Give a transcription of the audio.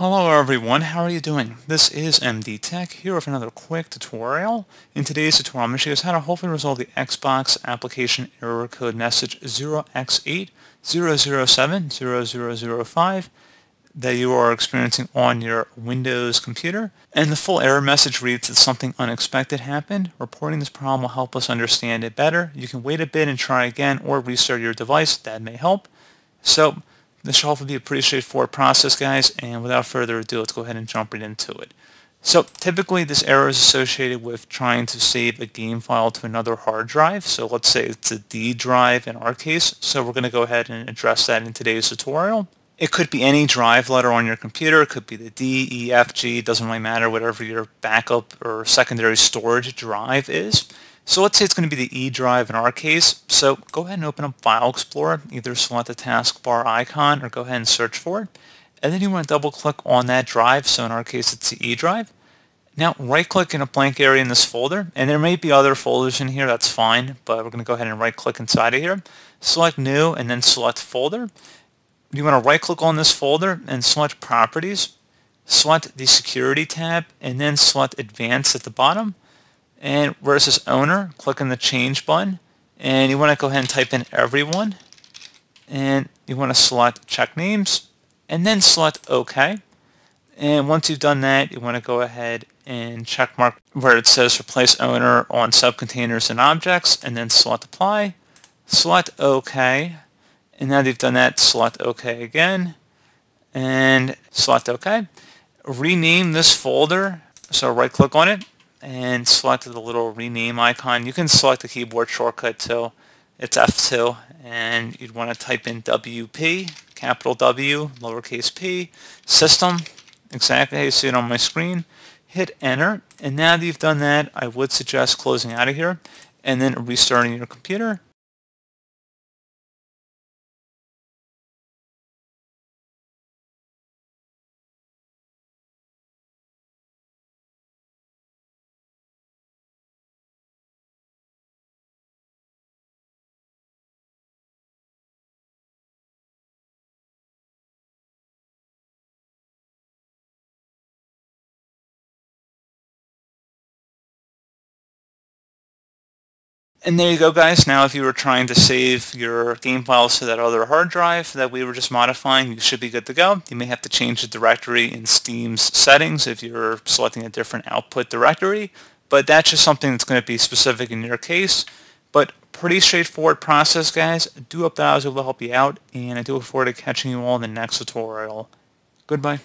Hello everyone, how are you doing? This is MD Tech here with another quick tutorial. In today's tutorial, I'm going to show you how to hopefully resolve the Xbox application error code message 0x80070005 that you are experiencing on your Windows computer. And the full error message reads that something unexpected happened. Reporting this problem will help us understand it better. You can wait a bit and try again or restart your device. That may help. So this should hopefully be a pretty straightforward process, guys, and without further ado, let's go ahead and jump right into it. So typically this error is associated with trying to save a game file to another hard drive. So let's say it's a D drive in our case. So we're going to go ahead and address that in today's tutorial. It could be any drive letter on your computer. It could be the D, E, F, G, doesn't really matter, whatever your backup or secondary storage drive is. So let's say it's going to be the E drive in our case. So go ahead and open up File Explorer, either select the taskbar icon or go ahead and search for it. And then you want to double click on that drive. So in our case, it's the E drive. Now right click in a blank area in this folder, and there may be other folders in here, that's fine, but we're going to go ahead and right click inside of here. Select New and then select Folder. You want to right click on this folder and select Properties, select the Security tab, and then select Advanced at the bottom. And where it says owner, click on the change button. And you want to go ahead and type in everyone. And you want to select check names and then select OK. And once you've done that, you want to go ahead and check mark where it says replace owner on subcontainers and objects and then select apply. Select OK. And now that you've done that, select OK again and select OK. Rename this folder. So right click on it and select the little rename icon. You can select the keyboard shortcut too. It's F2 and you'd want to type in WP, capital W, lowercase p, system, exactly how you see it on my screen. Hit enter and now that you've done that I would suggest closing out of here and then restarting your computer And there you go, guys. Now, if you were trying to save your game files to that other hard drive that we were just modifying, you should be good to go. You may have to change the directory in Steam's settings if you're selecting a different output directory, but that's just something that's going to be specific in your case. But pretty straightforward process, guys. do hope that I was able to help you out, and I do look forward to catching you all in the next tutorial. Goodbye.